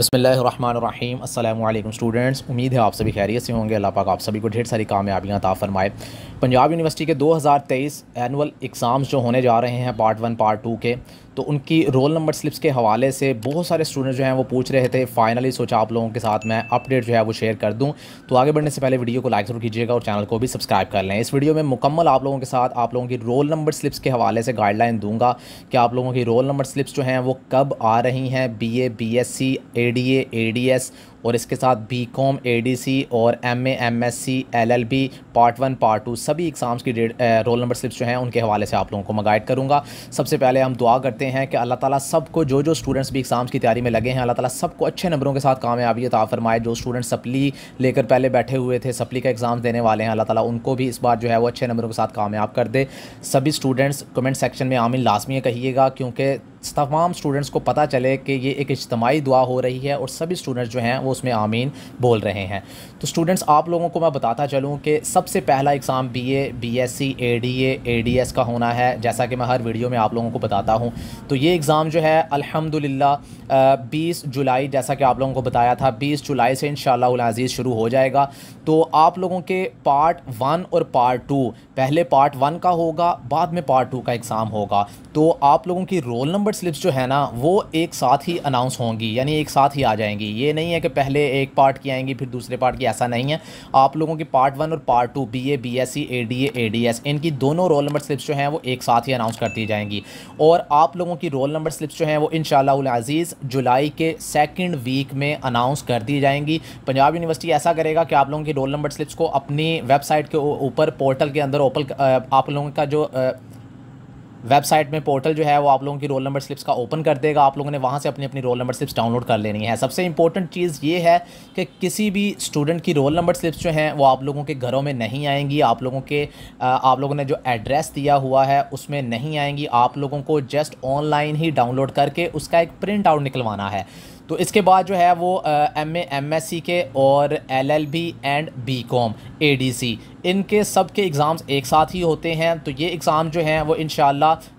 बसमीम अल्लाम स्टूडेंट्स उम्मीद है आप सभी खैरियत से होंगे अल्लाह पाक आप सभी को ढेर सारी कामयाबियाँ ताफ़रमाए पंजाब यूनिवर्सिटी के 2023 एनुअल एग्ज़ाम्स जो होने जा रहे हैं पार्ट वन पार्ट टू के तो उनकी रोल नंबर स्लिप्स के हवाले से बहुत सारे स्टूडेंट जो हैं वो पूछ रहे थे फाइनली सोचा आप लोगों के साथ मैं अपडेट जो है वो शेयर कर दूं तो आगे बढ़ने से पहले वीडियो को लाइक ज़रूर कीजिएगा और चैनल को भी सब्सक्राइब कर लें इस वीडियो में मुकम्मल आप लोगों के साथ आप लोगों की रोल नंबर स्लिप्स के हवाले से गाइडलाइन दूंगा कि आप लोगों की रोल नंबर स्लिप्स जो हैं वो कब आ रही हैं B A B S C A D A D S और इसके साथ B com A D C और M A M S C L L B part one part two सभी एग्ज़ाम्स की डेट रोल नंबर स्लिप्स जो हैं उनके हवाले से आप लोगों को मैं गाइड करूँगा सबसे पहले हम दुआ करते हैं कि अल्लाह ताला सबको जो जो स्टूडेंट्स भी एग्ज़ाम्स की तैयारी में लगे हैं अल्लाह ताला सबको अच्छे नंबरों के साथ कामयाबी अता फरमाए जो स्टूडेंट सप्ली लेकर पहले बैठे हुए थे सप्ली का एग्ज़ाम देने वाले हैं अल्लाह ताला उनको भी इस बार जो है वो अच्छे नंबरों के साथ कामयाब कर दे सभी स्टूडेंट्स कमेंट सेक्शन में आमिन लाजमी कहिएगा क्योंकि तमाम स्टूडेंट्स को पता चले कि ये एक इज्तमाही दुआ हो रही है और सभी स्टूडेंट्स जो हैं वो उसमें आमीन बोल रहे हैं तो स्टूडेंट्स आप लोगों को मैं बताता चलूँ कि सबसे पहला exam B A B S C A D A A D S का होना है जैसा कि मैं हर वीडियो में आप लोगों को बताता हूँ तो ये एग्ज़ाम जो है अलहमदिल्ला बीस जुलाई जैसा कि आप लोगों को बताया था बीस जुलाई से इन शजीज़ शुरू हो जाएगा तो आप लोगों के पार्ट वन और पार्ट टू पहले पार्ट वन का होगा बाद में पार्ट टू का एग्ज़ाम होगा तो आप लोगों की रोल नंबर पेमेंट स्लिप्स जो है ना वो एक साथ ही अनाउंस होंगी यानी एक साथ ही आ जाएंगी ये नहीं है कि पहले एक पार्ट की आएंगी फिर दूसरे पार्ट की ऐसा नहीं है आप लोगों की पार्ट वन और part two B A B S C A D A A D S इनकी दोनों रोल नंबर स्लिप्स जो हैं वो एक साथ ही अनाउंस कर दी जाएंगी और आप लोगों की रोल नंबर स्लिप्स जो हैं वो इन शजीज जुलाई के सेकेंड वीक में अनाउंस कर दी जाएंगी पंजाब यूनिवर्सिटी ऐसा करेगा कि आप लोगों की रोल नंबर स्लिप्स को अपनी वेबसाइट के ऊपर पोर्टल के अंदर ओपन आप लोगों का जो वेबसाइट में पोर्टल जो है वो आप लोगों की रोल नंबर स्लिप्स का ओपन कर देगा आप लोगों ने वहाँ से अपनी अपनी रोल नंबर स्लिप्स डाउनलोड कर लेनी है सबसे इंपॉर्टेंट चीज़ ये है कि किसी भी स्टूडेंट की रोल नंबर स्लिप्स जो हैं वो आप लोगों के घरों में नहीं आएंगी आप लोगों के आप लोगों ने जो एड्रेस दिया हुआ है उसमें नहीं आएंगी आप लोगों को जस्ट ऑनलाइन ही डाउनलोड करके उसका एक प्रिंट आउट निकलवाना है तो इसके बाद जो है वो एम एम एस सी के और L L B and B com A D C इनके सब के एग्ज़ाम्स एक साथ ही होते हैं तो ये एग्ज़ाम जो हैं वो इन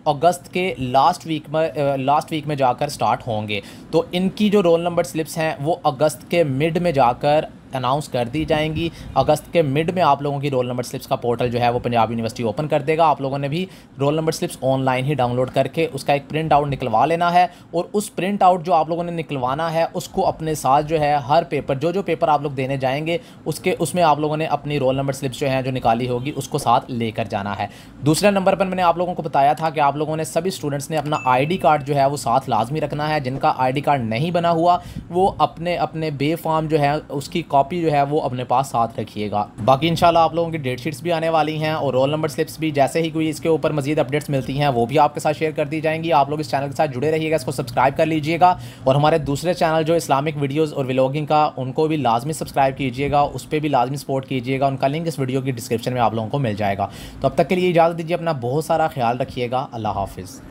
अगस्त के लास्ट वीक में लास्ट वीक में जाकर स्टार्ट होंगे तो इनकी जो रोल नंबर स्लिप्स हैं वो अगस्त के मिड में जाकर अनाउंस कर दी जाएंगी अगस्त के मिड में आप लोगों की रोल नंबर स्लिप्स का पोर्टल जो है वो पंजाब यूनिवर्सिटी ओपन कर देगा आप लोगों ने भी रोल नंबर स्लिप्स ऑनलाइन ही डाउनलोड करके उसका एक प्रिंट आउट निकलवा लेना है और उस प्रिंट आउट जो आप लोगों ने निकलवाना है उसको अपने साथ जो है हर पेपर जो जो पेपर आप लोग देने जाएंगे उसके उसमें आप लोगों ने अपनी रोल नंबर स्लिप्स जो हैं जो निकाली होगी उसको साथ लेकर जाना है दूसरे नंबर पर मैंने आप लोगों को बताया था कि आप लोगों ने सभी स्टूडेंट्स ने अपना आई कार्ड जो है वो साथ लाजमी रखना है जिनका आई कार्ड नहीं बना हुआ वो अपने अपने बे फॉर्म जो है उसकी कॉपी कॉपी जो है वो अपने पास साथ रखिएगा बाकी इंशाल्लाह आप लोगों की डेट शीट्स भी आने वाली हैं और रोल नंबर स्लिप्स भी जैसे ही कोई इसके ऊपर मजीद अपडेट्स मिलती हैं वो भी आपके साथ शेयर कर दी जाएंगी आप लोग इस चैनल के साथ जुड़े रहिएगा इसको सब्सक्राइब कर लीजिएगा और हमारे दूसरे चैनल जो इस्लामिक वीडियोज़ और व्लॉगिंग का उनको भी लाजमी सब्सक्राइब कीजिएगा उस पर भी लाजमी सपोर्ट कीजिएगा उनका लिंक इस वीडियो की डिस्क्रिप्शन में आप लोगों को मिल जाएगा तो अब तक के लिए इजाज़त दीजिए अपना बहुत सारा ख्याल रखिएगा अल्लाह हाफिज़